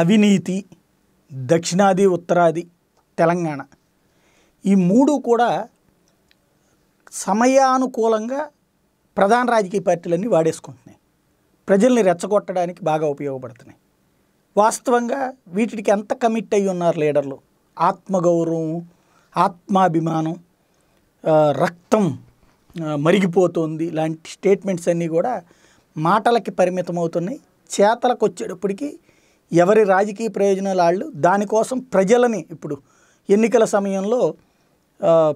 అవినీతి దక్షిణాది ఉత్తరాది తెలంగాణ ఈ మూడు కూడా సమయానుకూలంగా ప్రధాన రాజకీయ పార్టీలన్నీ వాడేసుకుంటున్నాయి ప్రజల్ని రెచ్చగొట్టడానికి బాగా ఉపయోగపడుతున్నాయి వాస్తవంగా వీటికి ఎంత కమిట్ అయి ఉన్నారు లీడర్లు ఆత్మగౌరవం ఆత్మాభిమానం రక్తం మరిగిపోతుంది లాంటి స్టేట్మెంట్స్ అన్నీ కూడా మాటలకి పరిమితం అవుతున్నాయి చేతలకు వచ్చేటప్పటికీ ఎవరి రాజకీయ ప్రయోజనాలు వాళ్ళు దానికోసం ప్రజలని ఇప్పుడు ఎన్నికల సమయంలో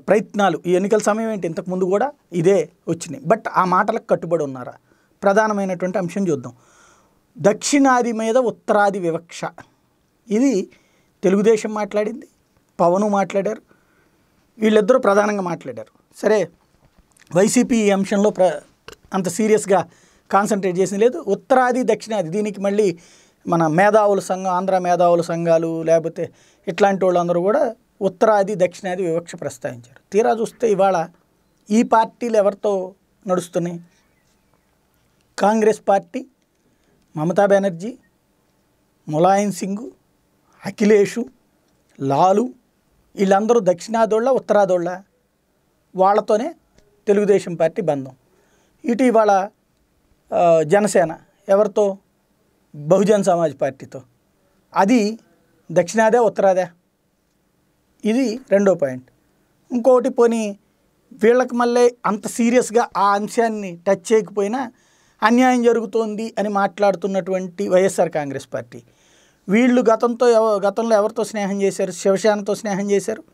ప్రయత్నాలు ఈ ఎన్నికల సమయం ఏంటి ఇంతకుముందు కూడా ఇదే వచ్చినాయి బట్ ఆ మాటలకు కట్టుబడి ఉన్నారా ప్రధానమైనటువంటి అంశం చూద్దాం దక్షిణాది మీద ఉత్తరాది వివక్ష ఇది తెలుగుదేశం మాట్లాడింది పవను మాట్లాడారు వీళ్ళిద్దరూ ప్రధానంగా మాట్లాడారు సరే వైసీపీ ఈ అంశంలో ప్ర అంత సీరియస్గా కాన్సన్ట్రేట్ చేసింది లేదు ఉత్తరాది దక్షిణాది దీనికి మళ్ళీ మన మేధావుల సంఘం ఆంధ్ర మేధావుల సంఘాలు లేకపోతే ఇట్లాంటి వాళ్ళందరూ కూడా ఉత్తరాది దక్షిణాది వివక్ష ప్రస్తావించారు తీరా చూస్తే ఇవాళ ఈ పార్టీలు ఎవరితో నడుస్తున్నాయి కాంగ్రెస్ పార్టీ మమతా బెనర్జీ ములాయం సింగ్ అఖిలేషు లాలు వీళ్ళందరూ దక్షిణాదోళ్ళ ఉత్తరాదోళ్ళ వాళ్ళతోనే తెలుగుదేశం పార్టీ బంధం ఇటు ఇవాళ జనసేన ఎవరితో బహుజన్ సమాజ్ పార్టీతో అది దక్షిణాదే ఉత్తరాదే ఇది రెండో పాయింట్ ఇంకొకటి పోనీ వీళ్ళకి మళ్ళీ అంత సీరియస్గా ఆ అంశాన్ని టచ్ చేయకపోయినా అన్యాయం జరుగుతోంది అని మాట్లాడుతున్నటువంటి వైఎస్ఆర్ కాంగ్రెస్ పార్టీ వీళ్ళు గతంతో ఎవ గతంలో ఎవరితో స్నేహం చేశారు శివసేనతో స్నేహం చేశారు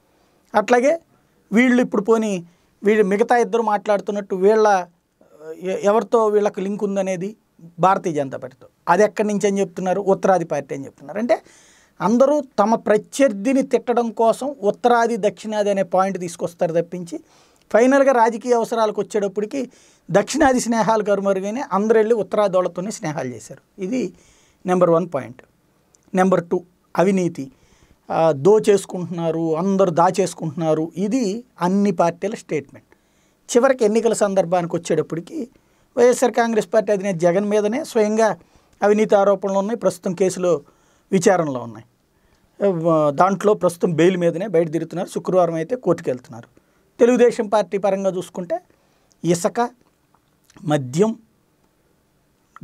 అట్లాగే వీళ్ళు ఇప్పుడు పోని వీళ్ళు మిగతా ఇద్దరు మాట్లాడుతున్నట్టు వీళ్ళ ఎవరితో వీళ్ళకి లింక్ ఉందనేది భారతీయ జనతా పార్టీతో అది ఎక్కడి నుంచి అని చెప్తున్నారు ఉత్తరాది పార్టీ అని చెప్తున్నారు అంటే అందరూ తమ ప్రత్యర్థిని తిట్టడం కోసం ఉత్తరాది దక్షిణాది అనే పాయింట్ తీసుకొస్తారు తప్పించి ఫైనల్గా రాజకీయ అవసరాలకు వచ్చేటప్పటికి దక్షిణాది స్నేహాలు కరుమరుగానే అందరు వెళ్ళి ఉత్తరాది వాళ్ళతోనే స్నేహాలు చేశారు ఇది number one point number two అవినీతి దో చేసుకుంటున్నారు అందరు దాచేసుకుంటున్నారు ఇది అన్ని పార్టీల స్టేట్మెంట్ చివరికి ఎన్నికల సందర్భానికి వచ్చేటప్పటికి వైఎస్ఆర్ కాంగ్రెస్ పార్టీ అధినేత జగన్ మీదనే స్వయంగా అవినీతి ఆరోపణలు ఉన్నాయి ప్రస్తుతం కేసులో విచారణలో ఉన్నాయి దాంట్లో ప్రస్తుతం బెయిల్ మీదనే బయట తిరుగుతున్నారు శుక్రవారం అయితే కోర్టుకు వెళ్తున్నారు తెలుగుదేశం పార్టీ పరంగా చూసుకుంటే ఇసుక మద్యం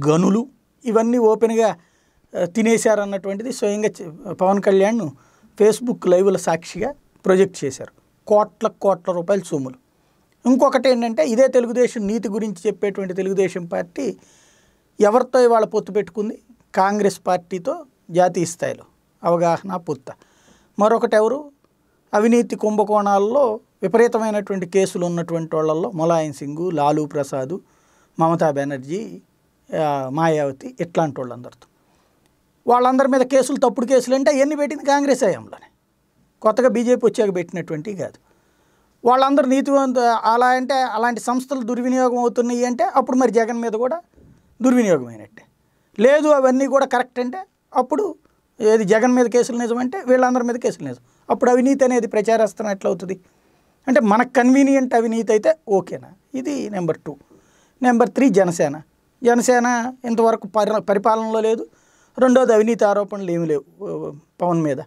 గనులు ఇవన్నీ ఓపెన్గా తినేశారన్నటువంటిది స్వయంగా పవన్ కళ్యాణ్ను ఫేస్బుక్ లైవ్ల సాక్షిగా ప్రొజెక్ట్ చేశారు కోట్ల కోట్ల రూపాయల సొమ్ములు ఇంకొకటి ఏంటంటే ఇదే తెలుగుదేశం నీతి గురించి చెప్పేటువంటి తెలుగుదేశం పార్టీ ఎవరితో ఇవాళ పొత్తు పెట్టుకుంది కాంగ్రెస్ పార్టీతో జాతీయ స్థాయిలో అవగాహన పొత్త మరొకటి ఎవరు అవినీతి కుంభకోణాల్లో విపరీతమైనటువంటి కేసులు ఉన్నటువంటి వాళ్ళల్లో ములాయం సింగ్ లాలూ ప్రసాద్ మమతా బెనర్జీ మాయావతి ఇట్లాంటి వాళ్ళందరితో వాళ్ళందరి మీద కేసులు తప్పుడు కేసులు అంటే అవన్నీ పెట్టింది కాంగ్రెస్ హయాంలోనే కొత్తగా బీజేపీ వచ్చాక పెట్టినటువంటివి కాదు వాళ్ళందరూ నీతివంత అలా అంటే అలాంటి సంస్థలు దుర్వినియోగం అవుతున్నాయి అంటే అప్పుడు మరి జగన్ మీద కూడా దుర్వినియోగమైనట్టే లేదు అవన్నీ కూడా కరెక్ట్ అంటే అప్పుడు ఏది జగన్ మీద కేసులు నిజమంటే వీళ్ళందరి మీద కేసులు నిజం అప్పుడు అవినీతి అనేది ప్రచారస్తున్న ఎట్లవుతుంది అంటే మనకు కన్వీనియంట్ అవినీతి అయితే ఓకేనా ఇది number two number three Janasena Janasena ఇంతవరకు పరి పరిపాలనలో లేదు రెండోది అవినీతి ఆరోపణలు ఏమి లేవు పవన్ మీద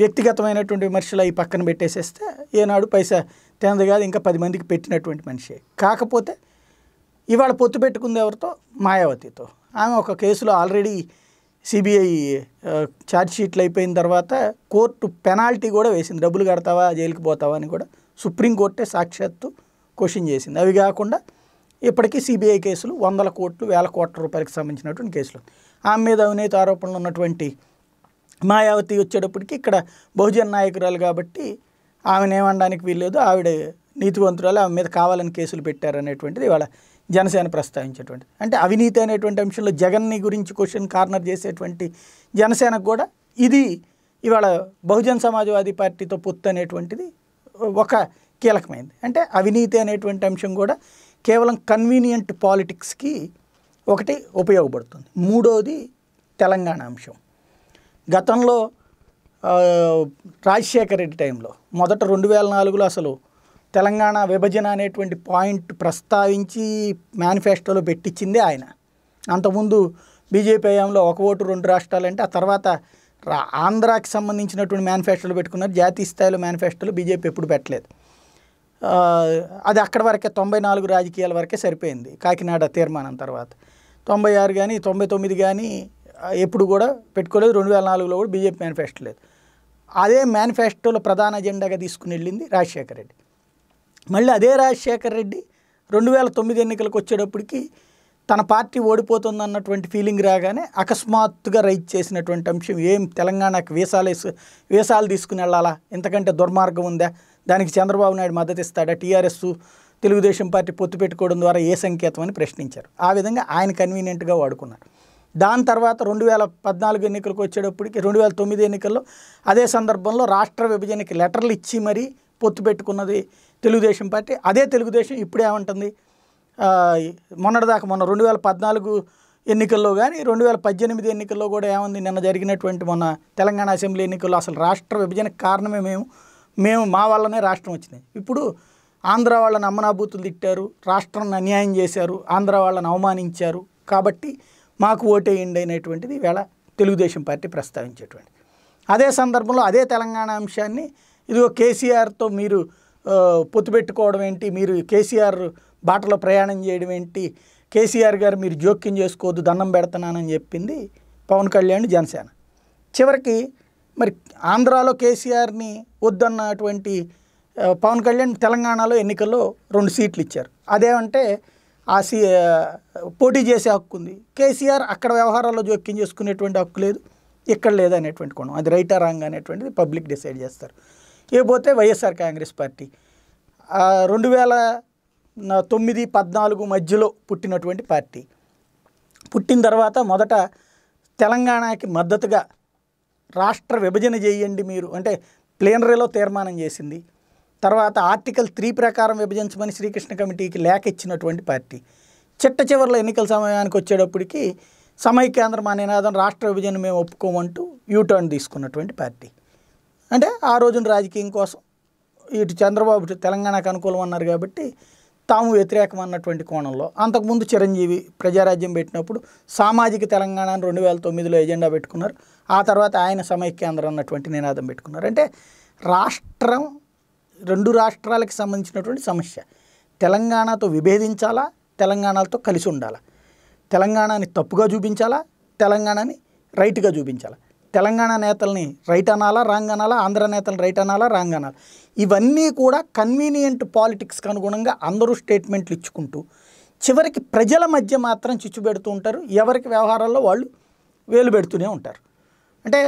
వ్యక్తిగతమైనటువంటి విమర్శలు అవి పక్కన పెట్టేసేస్తే ఏనాడు పైసా తేనది కాదు ఇంకా పది మందికి పెట్టినటువంటి మనిషి కాకపోతే ఇవాళ పొత్తు పెట్టుకుంది ఎవరితో మాయావతితో ఆమె ఒక కేసులో ఆల్రెడీ సిబిఐ ఛార్జ్షీట్లు అయిపోయిన తర్వాత కోర్టు పెనాల్టీ కూడా వేసింది డబ్బులు కడతావా జైలుకి పోతావా అని కూడా సుప్రీంకోర్టే సాక్షాత్తు క్వశ్చన్ చేసింది అవి కాకుండా ఇప్పటికీ సిబిఐ కేసులు వందల కోట్లు వేల కోట్ల రూపాయలకు సంబంధించినటువంటి కేసులు ఆమె మీద అవినీతి ఆరోపణలు ఉన్నటువంటి మాయావతి వచ్చేటప్పటికి ఇక్కడ బహుజన నాయకురాలు కాబట్టి ఆమెను ఏమనడానికి వీల్లేదు ఆవిడ నీతివంతురాలు ఆమె మీద కావాలని కేసులు పెట్టారనేటువంటిది ఇవాళ జనసేన ప్రస్తావించేటువంటి అంటే అవినీతి అనేటువంటి అంశంలో జగన్ని గురించి క్వశ్చన్ కార్నర్ చేసేటువంటి జనసేనకు కూడా ఇది ఇవాళ బహుజన్ సమాజ్వాదీ పార్టీతో పొత్తు అనేటువంటిది ఒక కీలకమైంది అంటే అవినీతి అనేటువంటి అంశం కూడా కేవలం కన్వీనియంట్ పాలిటిక్స్కి ఒకటి ఉపయోగపడుతుంది మూడోది తెలంగాణ అంశం గతంలో రాజశేఖర రెడ్డి టైంలో మొదట రెండు వేల నాలుగులో అసలు తెలంగాణ విభజన అనేటువంటి పాయింట్ ప్రస్తావించి మేనిఫెస్టోలో పెట్టించింది ఆయన అంతకుముందు బీజేపీ హయాంలో ఒక ఓటు రెండు రాష్ట్రాలు అంటే ఆ తర్వాత ఆంధ్రాకి సంబంధించినటువంటి మేనిఫెస్టోలు పెట్టుకున్నారు జాతీయ స్థాయిలో మేనిఫెస్టోలు బీజేపీ ఎప్పుడు పెట్టలేదు అది అక్కడ వరకే తొంభై నాలుగు రాజకీయాల వరకే సరిపోయింది కాకినాడ తీర్మానం తర్వాత తొంభై ఆరు కానీ తొంభై తొమ్మిది కానీ ఎప్పుడు కూడా పెట్టుకోలేదు రెండు వేల నాలుగులో కూడా బీజేపీ మేనిఫెస్టో లేదు అదే మేనిఫెస్టోలో ప్రధాన ఎజెండాగా తీసుకుని వెళ్ళింది రాజశేఖర రెడ్డి మళ్ళీ అదే రాజశేఖర్ రెడ్డి రెండు వేల తొమ్మిది ఎన్నికలకు వచ్చేటప్పటికి తన పార్టీ ఓడిపోతుంది అన్నటువంటి ఫీలింగ్ రాగానే అకస్మాత్తుగా రైజ్ చేసినటువంటి అంశం ఏం తెలంగాణకు వీసాలు వీసాలు తీసుకుని వెళ్ళాలా ఎంతకంటే దుర్మార్గం ఉందా దానికి చంద్రబాబు నాయుడు మద్దతు ఇస్తాడా టీఆర్ఎస్ తెలుగుదేశం పార్టీ పొత్తు పెట్టుకోవడం ద్వారా ఏ సంకేతం అని ప్రశ్నించారు ఆ విధంగా ఆయన కన్వీనియంట్గా వాడుకున్నారు దాని తర్వాత రెండు వేల పద్నాలుగు ఎన్నికలకు వచ్చేటప్పటికి రెండు వేల తొమ్మిది ఎన్నికల్లో అదే సందర్భంలో రాష్ట్ర విభజనకి లెటర్లు ఇచ్చి మరీ పొత్తు పెట్టుకున్నది తెలుగుదేశం పార్టీ అదే తెలుగుదేశం ఇప్పుడేమంటుంది మొన్నటిదాకా మొన్న రెండు వేల పద్నాలుగు ఎన్నికల్లో కానీ రెండు వేల పద్దెనిమిది ఎన్నికల్లో కూడా ఏముంది నిన్న జరిగినటువంటి మొన్న తెలంగాణ అసెంబ్లీ ఎన్నికల్లో అసలు రాష్ట్ర విభజనకు కారణమే మేము మేము మా వల్లనే రాష్ట్రం వచ్చింది ఇప్పుడు ఆంధ్ర వాళ్ళని అమ్మనాభూతులు తిట్టారు రాష్ట్రాన్ని అన్యాయం చేశారు ఆంధ్ర వాళ్ళని అవమానించారు కాబట్టి మాకు ఓటేయండి అనేటువంటిది ఈవేళ తెలుగుదేశం పార్టీ ప్రస్తావించేటువంటి అదే సందర్భంలో అదే తెలంగాణ అంశాన్ని ఇదిగో కేసీఆర్తో మీరు పొత్తు పెట్టుకోవడం ఏంటి మీరు కేసీఆర్ బాటలో ప్రయాణం చేయడం ఏంటి కేసీఆర్ గారు మీరు జోక్యం చేసుకోవద్దు దండం పెడుతున్నానని చెప్పింది పవన్ కళ్యాణ్ జనసేన చివరికి మరి ఆంధ్రాలో కేసీఆర్ని వద్దన్నటువంటి పవన్ కళ్యాణ్ తెలంగాణలో ఎన్నికల్లో రెండు సీట్లు ఇచ్చారు అదేమంటే ఆ సీ పోటీ చేసే హక్కు ఉంది కేసీఆర్ అక్కడ వ్యవహారాల్లో జోక్యం చేసుకునేటువంటి హక్కు లేదు ఇక్కడ లేదనేటువంటి కోణం అది రైటా రాంగ్ అనేటువంటిది పబ్లిక్ డిసైడ్ చేస్తారు ఇకపోతే వైఎస్ఆర్ కాంగ్రెస్ పార్టీ రెండు వేల తొమ్మిది పద్నాలుగు మధ్యలో పుట్టినటువంటి పార్టీ పుట్టిన తర్వాత మొదట తెలంగాణకి మద్దతుగా రాష్ట్ర విభజన చేయండి మీరు అంటే ప్లేనరీలో తీర్మానం చేసింది తర్వాత ఆర్టికల్ త్రీ ప్రకారం విభజించమని శ్రీకృష్ణ కమిటీకి లేఖ ఇచ్చినటువంటి పార్టీ చిట్ట చివరిలో ఎన్నికల సమయానికి వచ్చేటప్పటికి సమయ అనే అనేనాదం రాష్ట్ర విభజన మేము ఒప్పుకోమంటూ యూటర్న్ తీసుకున్నటువంటి పార్టీ అంటే ఆ రోజున రాజకీయం కోసం ఇటు చంద్రబాబు తెలంగాణకు అనుకూలం అన్నారు కాబట్టి తాము వ్యతిరేకం అన్నటువంటి కోణంలో అంతకుముందు చిరంజీవి ప్రజారాజ్యం పెట్టినప్పుడు సామాజిక తెలంగాణ రెండు వేల తొమ్మిదిలో ఎజెండా పెట్టుకున్నారు ఆ తర్వాత ఆయన సమైక్యాంధ్రం అన్నటువంటి నినాదం పెట్టుకున్నారు అంటే రాష్ట్రం రెండు రాష్ట్రాలకు సంబంధించినటువంటి సమస్య తెలంగాణతో విభేదించాలా తెలంగాణతో కలిసి ఉండాలా తెలంగాణని తప్పుగా చూపించాలా తెలంగాణని రైట్గా చూపించాలా తెలంగాణ నేతల్ని రైట్ అనాలా రాంగ్ అనాలా ఆంధ్ర నేతలు రైట్ అనాలా రాంగ్ అనాలా ఇవన్నీ కూడా కన్వీనియంట్ పాలిటిక్స్కి అనుగుణంగా అందరూ స్టేట్మెంట్లు ఇచ్చుకుంటూ చివరికి ప్రజల మధ్య మాత్రం చిచ్చు పెడుతూ ఉంటారు ఎవరికి వ్యవహారాల్లో వాళ్ళు వేలు పెడుతూనే ఉంటారు అంటే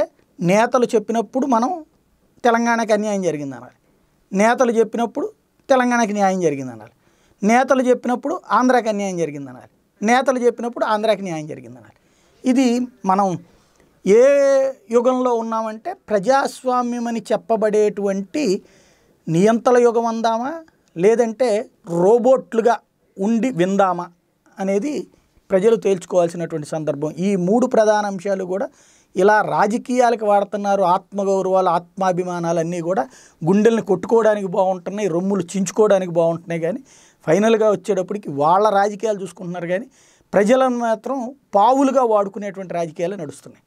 నేతలు చెప్పినప్పుడు మనం తెలంగాణకి అన్యాయం జరిగింది అనాలి నేతలు చెప్పినప్పుడు తెలంగాణకి న్యాయం జరిగింది అనాలి నేతలు చెప్పినప్పుడు ఆంధ్రాకి అన్యాయం జరిగింది అనాలి నేతలు చెప్పినప్పుడు ఆంధ్రాకి న్యాయం జరిగింది అనాలి ఇది మనం ఏ యుగంలో ఉన్నామంటే ప్రజాస్వామ్యం అని చెప్పబడేటువంటి నియంతల యుగం అందామా లేదంటే రోబోట్లుగా ఉండి విందామా అనేది ప్రజలు తేల్చుకోవాల్సినటువంటి సందర్భం ఈ మూడు ప్రధాన అంశాలు కూడా ఇలా రాజకీయాలకు వాడుతున్నారు ఆత్మగౌరవాలు ఆత్మాభిమానాలు అన్నీ కూడా గుండెల్ని కొట్టుకోవడానికి బాగుంటున్నాయి రొమ్ములు చించుకోవడానికి బాగుంటున్నాయి కానీ ఫైనల్గా వచ్చేటప్పటికి వాళ్ళ రాజకీయాలు చూసుకుంటున్నారు కానీ ప్రజలను మాత్రం పావులుగా వాడుకునేటువంటి రాజకీయాలు నడుస్తున్నాయి